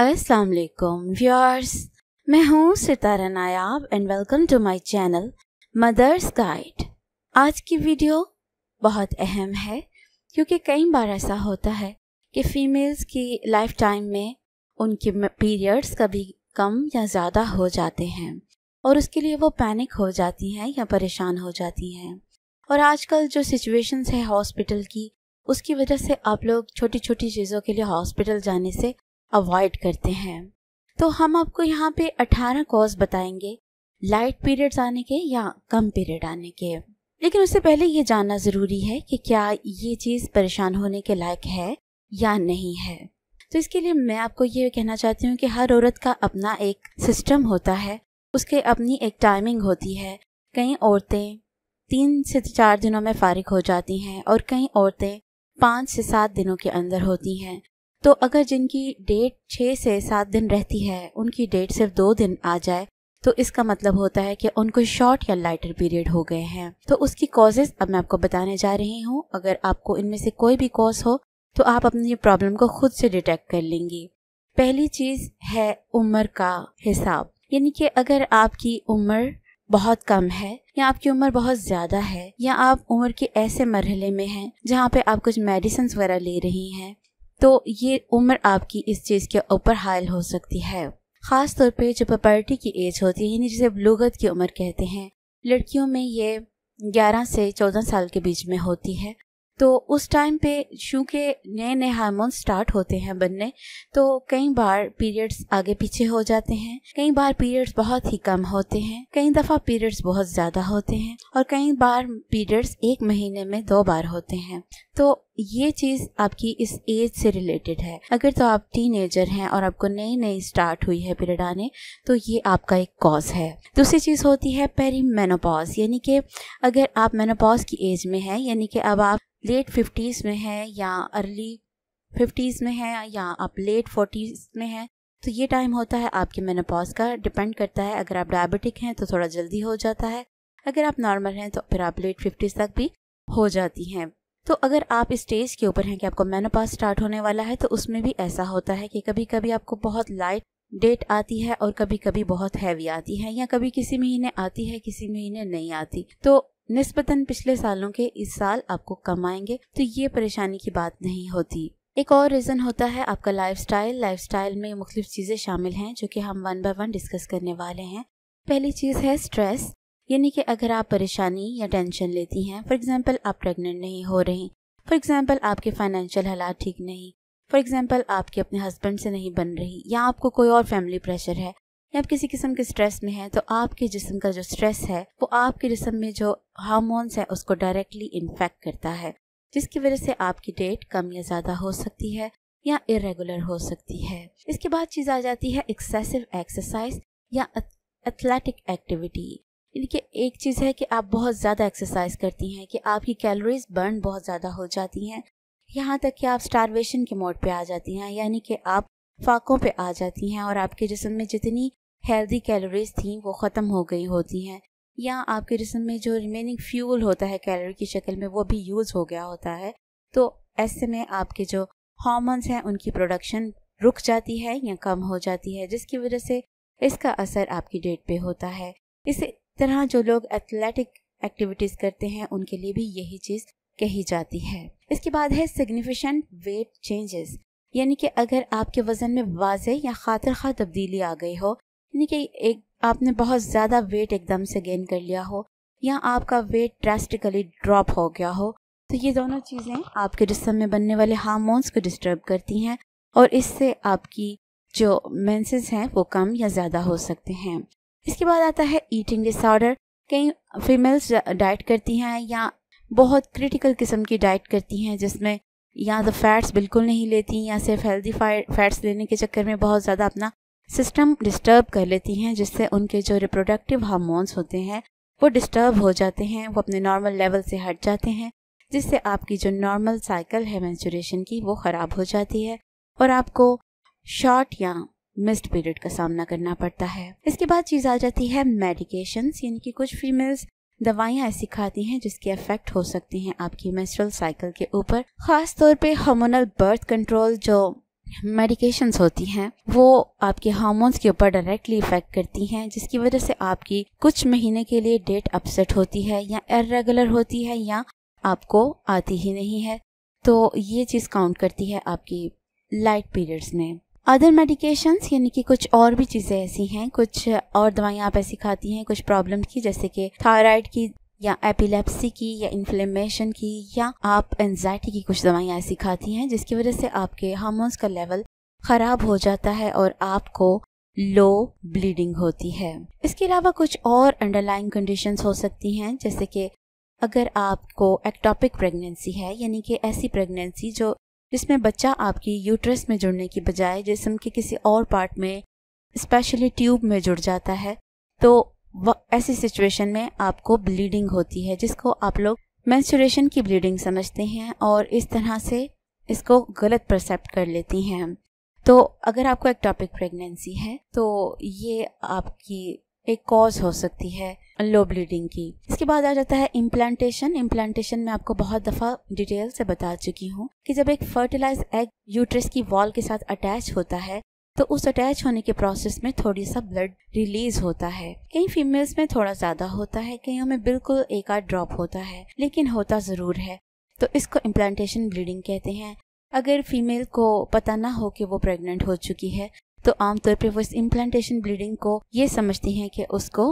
अस्सलाम वालेकुम व्यूअर्स मैं हूँ Sitara Nayab and welcome to my channel mother's guide आज की वीडियो बहुत अहम है क्योंकि कई बार ऐसा होता है कि फीमेल्स की लाइफ टाइम में उनके पीरियड्स कभी कम या ज़्यादा हो जाते हैं और उसके लिए वो पैनिक हो जाती हैं या परेशान हो जाती हैं और आजकल जो सिचुएशंस है हॉस्पिटल की उसकी वजह से आप लोग छोटी छोटी चीज़ों के लिए हॉस्पिटल जाने से अवॉइड करते हैं तो हम आपको यहाँ पे 18 कॉज बताएंगे लाइट पीरियड्स आने के या कम पीरियड आने के लेकिन उससे पहले ये जानना ज़रूरी है कि क्या ये चीज़ परेशान होने के लायक है या नहीं है तो इसके लिए मैं आपको ये कहना चाहती हूँ कि हर औरत का अपना एक सिस्टम होता है उसके अपनी एक टाइमिंग होती है कई औरतें तीन से चार दिनों में फारिग हो जाती हैं और कई औरतें पाँच से सात दिनों के अंदर होती हैं तो अगर जिनकी डेट छः से सात दिन रहती है उनकी डेट सिर्फ दो दिन आ जाए तो इसका मतलब होता है कि उनको शॉर्ट या लाइटर पीरियड हो गए हैं तो उसकी कॉजेज अब मैं आपको बताने जा रही हूँ अगर आपको इनमें से कोई भी कॉज हो तो आप अपनी प्रॉब्लम को खुद से डिटेक्ट कर लेंगी पहली चीज है उम्र का हिसाब यानी कि अगर आपकी उम्र बहुत कम है या आपकी उम्र बहुत ज़्यादा है या आप उम्र के ऐसे मरहले में हैं जहाँ पे आप कुछ मेडिसिन वगैरह ले रही हैं तो ये उम्र आपकी इस चीज़ के ऊपर हायल हो सकती है ख़ास तौर पे जो पपर्टी की एज होती है यानी जिसे लुगत की उम्र कहते हैं लड़कियों में ये 11 से 14 साल के बीच में होती है तो उस टाइम पे चूँकि नए नए हार्मोन स्टार्ट होते हैं बनने तो कई बार पीरियड्स आगे पीछे हो जाते हैं कई बार पीरियड्स बहुत ही कम होते हैं कई दफ़ा पीरियड्स बहुत ज़्यादा होते हैं और कई बार पीरियड्स एक महीने में दो बार होते हैं तो ये चीज़ आपकी इस एज से रिलेटेड है अगर तो आप टीन एजर हैं और आपको नई नई स्टार्ट हुई है पीरियड आने तो ये आपका एक कॉज है दूसरी चीज़ होती है पेरी मेनोपॉज यानी कि अगर आप मेनोपॉज की एज में हैं यानी कि अब आप लेट फिफ्टीज़ में है या अर्ली फिफ्टीज़ में है या आप लेट फोर्टीज़ में हैं तो ये टाइम होता है आपके मेनोपॉज का डिपेंड करता है अगर आप डायबिटिक हैं तो थोड़ा जल्दी हो जाता है अगर आप नॉर्मल हैं तो फिर आप लेट फिफ्टीज़ तक भी हो जाती हैं तो अगर आप स्टेज के ऊपर हैं कि आपको मेनोपॉज स्टार्ट होने वाला है तो उसमें भी ऐसा होता है कि कभी कभी आपको बहुत लाइट डेट आती है और कभी कभी बहुत हैवी आती है या कभी किसी महीने आती है किसी महीने नहीं आती तो नस्बता पिछले सालों के इस साल आपको कम आएंगे तो ये परेशानी की बात नहीं होती एक और रीज़न होता है आपका लाइफस्टाइल लाइफस्टाइल में मुख्तु चीज़ें शामिल हैं जो कि हम वन बाय वन डिस्कस करने वाले हैं पहली चीज़ है स्ट्रेस यानी कि अगर आप परेशानी या टेंशन लेती हैं फॉर एग्ज़ाम्पल आप प्रेग्नेंट नहीं हो रही फॉर एग्ज़ाम्पल आपके फाइनेंशियल हालात ठीक नहीं फॉर एग्ज़ाम्पल आपके अपने हस्बैंड से नहीं बन रही या आपको कोई और फैमिली प्रेशर है या आप किसी किस्म के स्ट्रेस में हैं तो आपके जिसम का जो स्ट्रेस है वो आपके जिसम में जो हार्मोन्स है उसको डायरेक्टली इन्फेक्ट करता है जिसकी वजह से आपकी डेट कम या ज़्यादा हो सकती है या इरेगुलर हो सकती है इसके बाद चीज़ आ जाती है एक्सेसिव एक्सरसाइज या एथलेटिक एक्टिविटी इनके एक चीज़ है कि आप बहुत ज़्यादा एक्सरसाइज करती हैं कि आपकी कैलोरीज बर्न बहुत ज़्यादा हो जाती हैं यहाँ तक कि आप स्टारवेशन के मोड पे आ जाती हैं यानी कि आप फाकों पे आ जाती हैं और आपके जिसम में जितनी हेल्दी कैलोरीज थी वो ख़त्म हो गई होती हैं या आपके जिसम में जो रिमेनिंग फ्यूल होता है कैलोरी की शक्ल में वो भी यूज़ हो गया होता है तो ऐसे में आपके जो हॉर्मोन्स हैं उनकी प्रोडक्शन रुक जाती है या कम हो जाती है जिसकी वजह से इसका असर आपकी डेट पे होता है इसी तरह जो लोग एथलेटिक एक्टिविटीज़ करते हैं उनके लिए भी यही चीज़ कही जाती है इसके बाद है सिग्निफिशेंट वेट चेंजेस यानी कि अगर आपके वज़न में वाज या खातर खा तब्दीली आ गई हो यानी कि एक आपने बहुत ज़्यादा वेट एकदम से गेन कर लिया हो या आपका वेट ट्रेस्टिकली ड्रॉप हो गया हो तो ये दोनों चीज़ें आपके जिसम में बनने वाले हार्मोन्स को डिस्टर्ब करती हैं और इससे आपकी जो मेंसेस हैं वो कम या ज़्यादा हो सकते हैं इसके बाद आता है ईटिंग डिसऑर्डर कई फीमेल्स डाइट करती हैं या बहुत क्रिटिकल किस्म की डाइट करती हैं जिसमें या तो फैट्स बिल्कुल नहीं लेती या सिर्फ हेल्दी फैट्स लेने के चक्कर में बहुत ज़्यादा अपना सिस्टम डिस्टर्ब कर लेती हैं जिससे उनके जो रिप्रोडक्टिव हार्मोन्स होते हैं वो डिस्टर्ब हो जाते हैं वो अपने नॉर्मल लेवल से हट जाते हैं जिससे आपकी जो नॉर्मल साइकिल है मैंचुरेशन की वो ख़राब हो जाती है और आपको शॉर्ट या मिस्ड पीरियड का सामना करना पड़ता है इसके बाद चीज़ आ जाती है मेडिकेशंस यानी कि कुछ फीमेल्स दवाइयाँ ऐसी खाती हैं जिसके अफेक्ट हो सकती हैं आपकी मेस्ट्रल साइकिल के ऊपर खास तौर पे हार्मोनल बर्थ कंट्रोल जो मेडिकेशंस होती हैं वो आपके हार्मोन्स के ऊपर डायरेक्टली इफेक्ट करती हैं जिसकी वजह से आपकी कुछ महीने के लिए डेट अपसेट होती है या इरेगुलर होती है या आपको आती ही नहीं है तो ये चीज़ काउंट करती है आपकी लाइट पीरियड्स में अदर मेडिकेशंस यानी कि कुछ और भी चीज़ें ऐसी हैं कुछ और दवाइयाँ आप ऐसी खाती हैं कुछ प्रॉब्लम की जैसे कि थायराइड की या एपिलेप्सी की या इन्फ्लेमेशन की या आप एनजाइटी की कुछ दवाइयाँ ऐसी खाती हैं जिसकी वजह से आपके हार्मोन्स का लेवल ख़राब हो जाता है और आपको लो ब्लीडिंग होती है इसके अलावा कुछ और अंडरलाइन कंडीशंस हो सकती हैं जैसे कि अगर आपको एक्टॉपिक प्रेगनेंसी है यानी कि ऐसी प्रेगनेंसी जो जिसमें बच्चा आपकी यूट्रस में जुड़ने की बजाय जिसम के किसी और पार्ट में स्पेशली ट्यूब में जुड़ जाता है तो ऐसी सिचुएशन में आपको ब्लीडिंग होती है जिसको आप लोग मैंसुरेशन की ब्लीडिंग समझते हैं और इस तरह से इसको गलत परसेप्ट कर लेती हैं तो अगर आपको एक टॉपिक प्रेगनेंसी है तो ये आपकी एक कॉज हो सकती है लो ब्लीडिंग की इसके बाद आ जाता है इम्प्लांटेशन इम्प्लांटेशन में आपको बहुत दफ़ा डिटेल से बता चुकी हूँ कि जब एक फर्टिलाइज एग यूट्रस की वॉल के साथ अटैच होता है तो उस अटैच होने के प्रोसेस में थोड़ी सा ब्लड रिलीज होता है कई फीमेल्स में थोड़ा ज्यादा होता है कईयों में बिल्कुल एक आध ड्रॉप होता है लेकिन होता जरूर है तो इसको इम्प्लांटेशन ब्लीडिंग कहते हैं अगर फीमेल को पता ना हो कि वो प्रेग्नेंट हो चुकी है तो आमतौर पर वो इस इम्प्लांटेशन ब्लीडिंग को ये समझती हैं कि उसको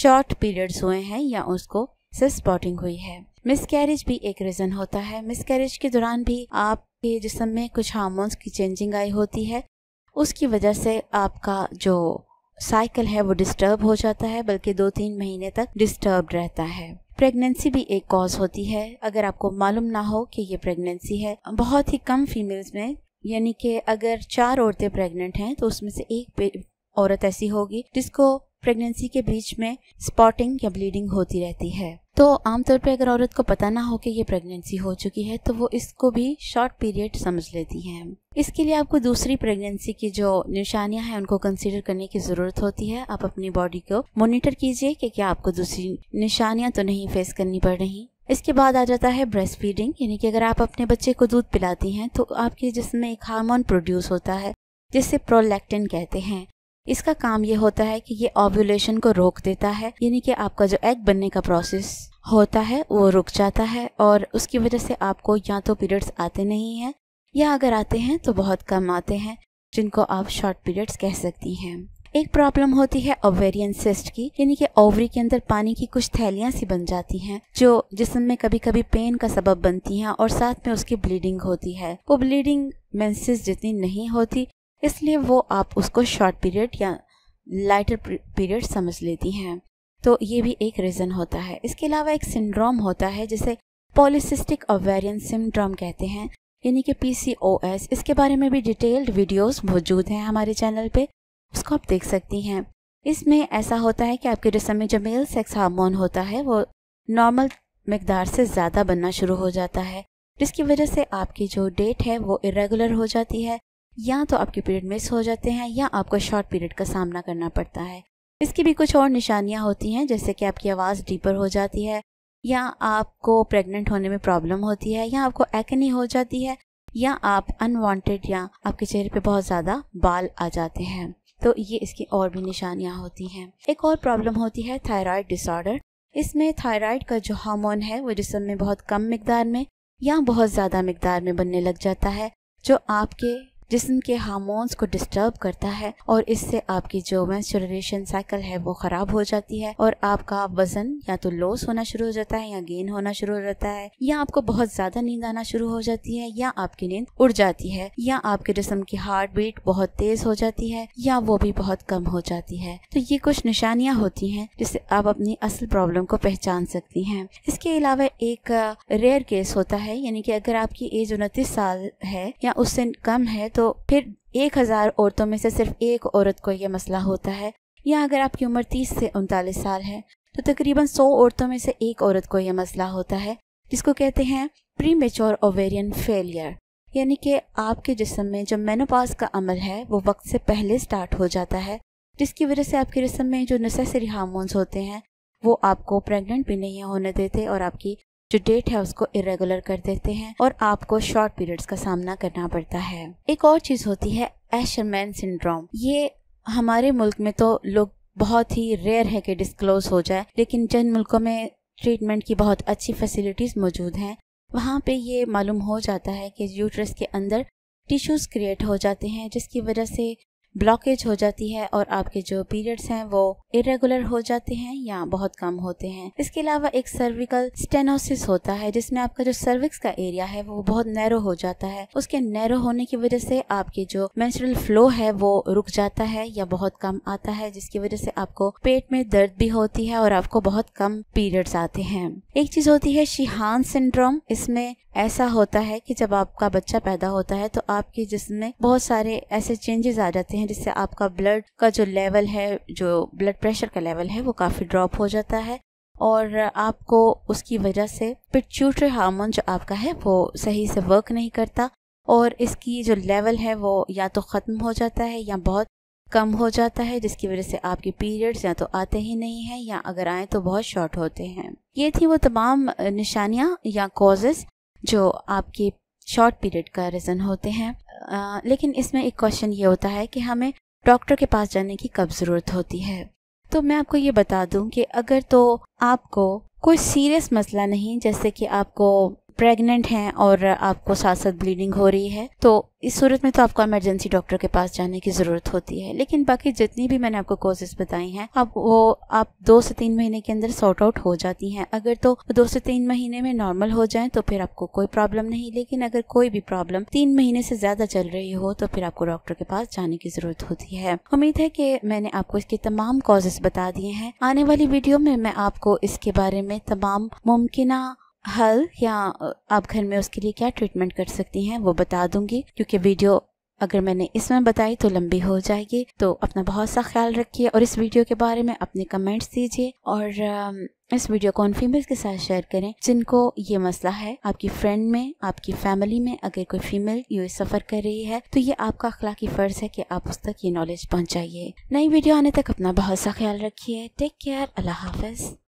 शॉर्ट पीरियड्स हुए हैं या उसको स्पॉटिंग हुई है मिसकैरेज भी एक रीजन होता है मिसकैरेज के दौरान भी आपके जिसम में कुछ हार्मोन्स की चेंजिंग आई होती है उसकी वजह से आपका जो साइकिल है वो डिस्टर्ब हो जाता है बल्कि दो तीन महीने तक डिस्टर्ब रहता है प्रेगनेंसी भी एक कॉज होती है अगर आपको मालूम ना हो कि ये प्रेगनेंसी है बहुत ही कम फीमेल्स में यानी कि अगर चार औरतें प्रेग्नेंट हैं तो उसमें से एक औरत ऐसी होगी जिसको प्रेगनेंसी के बीच में स्पॉटिंग या ब्लीडिंग होती रहती है तो आमतौर पर अगर औरत को पता ना हो कि ये प्रेगनेंसी हो चुकी है तो वो इसको भी शॉर्ट पीरियड समझ लेती है इसके लिए आपको दूसरी प्रेगनेंसी की जो निशानियां हैं उनको कंसीडर करने की ज़रूरत होती है आप अपनी बॉडी को मॉनिटर कीजिए कि क्या आपको दूसरी निशानियां तो नहीं फेस करनी पड़ रही इसके बाद आ जाता है ब्रेस्ट फीडिंग यानी कि अगर आप अपने बच्चे को दूध पिलाती हैं तो आपके जिसमें एक हार्मोन प्रोड्यूस होता है जिसे प्रोलैक्टिन कहते हैं इसका काम ये होता है कि ये ओव्यूलेशन को रोक देता है यानी कि आपका जो एग बनने का प्रोसेस होता है वो रुक जाता है और उसकी वजह से आपको या तो पीरियड्स आते नहीं हैं या अगर आते हैं तो बहुत कम आते हैं जिनको आप शॉर्ट पीरियड्स कह सकती हैं एक प्रॉब्लम होती है ओवेरियन सिस्ट की यानी कि ओवरी के अंदर पानी की कुछ थैलियां सी बन जाती हैं जो जिसम में कभी कभी पेन का सबब बनती हैं और साथ में उसकी ब्लीडिंग होती है वो ब्लीडिंग मेंसेस जितनी नहीं होती इसलिए वो आप उसको शॉर्ट पीरियड या लाइटर पीरियड समझ लेती हैं तो ये भी एक रीज़न होता है इसके अलावा एक सिंड्रोम होता है जिसे पॉलिसिस्टिक ओवेरियन सिंड्रोम कहते हैं यानी कि पी इसके बारे में भी डिटेल्ड वीडियोस मौजूद हैं हमारे चैनल पे उसको आप देख सकती हैं इसमें ऐसा होता है कि आपके जिसम में जो मेल सेक्स हार्मोन होता है वो नॉर्मल मकदार से ज़्यादा बनना शुरू हो जाता है जिसकी वजह से आपकी जो डेट है वो इरेगुलर हो जाती है या तो आपके पीरियड मिस हो जाते हैं या आपको शॉर्ट पीरियड का सामना करना पड़ता है इसकी भी कुछ और निशानियाँ होती हैं जैसे कि आपकी आवाज़ डीपर हो जाती है या आपको प्रेग्नेंट होने में प्रॉब्लम होती है या आपको एक्नी हो जाती है या आप अनवांटेड या आपके चेहरे पे बहुत ज़्यादा बाल आ जाते हैं तो ये इसकी और भी निशानियाँ होती हैं एक और प्रॉब्लम होती है थायराइड डिसऑर्डर इसमें थायराइड का जो हार्मोन है वो जिसम में बहुत कम मकदार में या बहुत ज़्यादा मकदार में बनने लग जाता है जो आपके जिसम के हार्मोन्स को डिस्टर्ब करता है और इससे आपकी जो मैं साइकिल है वो ख़राब हो जाती है और आपका वजन या तो लॉस होना शुरू हो जाता है या गेन होना शुरू हो जाता है या आपको बहुत ज़्यादा नींद आना शुरू हो जाती है या आपकी नींद उड़ जाती है या आपके जिसम की हार्ट बीट बहुत तेज़ हो जाती है या वो भी बहुत कम हो जाती है तो ये कुछ निशानियाँ होती हैं जिससे आप अपनी असल प्रॉब्लम को पहचान सकती हैं इसके अलावा एक रेयर केस होता है यानी कि अगर आपकी एज उनतीस साल है या उससे कम है तो फिर एक हज़ार औरतों में से सिर्फ एक औरत को यह मसला होता है या अगर आपकी उम्र तीस से उनतालीस साल है तो तकरीबन सौ औरतों में से एक औरत को यह मसला होता है जिसको कहते हैं प्री मेचोर ओवेरियन फेलियर यानी कि आपके जिसम में जो मेनोपास का अमल है वो वक्त से पहले स्टार्ट हो जाता है जिसकी वजह से आपके जिसम में जो नेसेसरी हार्मोन्स होते हैं वो आपको प्रेग्नेंट भी नहीं होने देते और आपकी जो डेट है उसको इरेगुलर कर देते हैं और आपको शॉर्ट पीरियड्स का सामना करना पड़ता है एक और चीज़ होती है एशरमैन सिंड्रोम ये हमारे मुल्क में तो लोग बहुत ही रेयर है कि डिस्क्लोज हो जाए लेकिन जिन मुल्कों में ट्रीटमेंट की बहुत अच्छी फैसिलिटीज़ मौजूद हैं वहाँ पे ये मालूम हो जाता है कि यूट्रस के अंदर टिश्यूज़ क्रिएट हो जाते हैं जिसकी वजह से ब्लॉकेज हो जाती है और आपके जो पीरियड्स हैं वो इरेगुलर हो जाते हैं या बहुत कम होते हैं इसके अलावा एक सर्विकल स्टेनोसिस होता है जिसमें आपका जो सर्विक्स का एरिया है वो बहुत नैरो हो जाता है उसके नैरो होने की वजह से आपके जो मेंस्ट्रुअल फ्लो है वो रुक जाता है या बहुत कम आता है जिसकी वजह से आपको पेट में दर्द भी होती है और आपको बहुत कम पीरियड्स आते हैं एक चीज होती है शिहान सिंड्रोम इसमें ऐसा होता है कि जब आपका बच्चा पैदा होता है तो आपके जिसम में बहुत सारे ऐसे चेंजेस आ जाते हैं जिससे आपका ब्लड का जो लेवल है जो ब्लड प्रेशर का लेवल है वो काफ़ी ड्रॉप हो जाता है और आपको उसकी वजह से पिट्यूटरी हार्मोन जो आपका है वो सही से वर्क नहीं करता और इसकी जो लेवल है वो या तो ख़त्म हो जाता है या बहुत कम हो जाता है जिसकी वजह से आपके पीरियड्स या तो आते ही नहीं हैं या अगर आए तो बहुत शॉर्ट होते हैं ये थी वो तमाम निशानियाँ या कॉजेज़ जो आपके शॉर्ट पीरियड का रीज़न होते हैं आ, लेकिन इसमें एक क्वेश्चन ये होता है कि हमें डॉक्टर के पास जाने की कब ज़रूरत होती है तो मैं आपको ये बता दूं कि अगर तो आपको कोई सीरियस मसला नहीं जैसे कि आपको प्रेग्नेंट हैं और आपको साथ साथ ब्लीडिंग हो रही है तो इस सूरत में तो आपको इमरजेंसी डॉक्टर के पास जाने की ज़रूरत होती है लेकिन बाकी जितनी भी मैंने आपको कोर्सेज बताई हैं अब वो आप दो से तीन महीने के अंदर सॉर्ट आउट हो जाती हैं अगर तो दो से तीन महीने में नॉर्मल हो जाए तो फिर आपको कोई प्रॉब्लम नहीं लेकिन अगर कोई भी प्रॉब्लम तीन महीने से ज़्यादा चल रही हो तो फिर आपको डॉक्टर के पास जाने की ज़रूरत होती है उम्मीद है कि मैंने आपको इसके तमाम कॉजेज बता दिए हैं आने वाली वीडियो में मैं आपको इसके बारे में तमाम मुमकिन हल या आप घर में उसके लिए क्या ट्रीटमेंट कर सकती हैं वो बता दूंगी क्योंकि वीडियो अगर मैंने इसमें बताई तो लंबी हो जाएगी तो अपना बहुत सा ख्याल रखिए और इस वीडियो के बारे में अपने कमेंट्स दीजिए और इस वीडियो को उन फीमेल्स के साथ शेयर करें जिनको ये मसला है आपकी फ्रेंड में आपकी फैमिली में अगर कोई फीमेल यू सफ़र कर रही है तो ये आपका अखलाकी फ़र्ज़ है कि आप उस तक ये नॉलेज पहुँचाइए नई वीडियो आने तक अपना बहुत सा ख्याल रखिए टेक केयर अल्लाह हाफिज़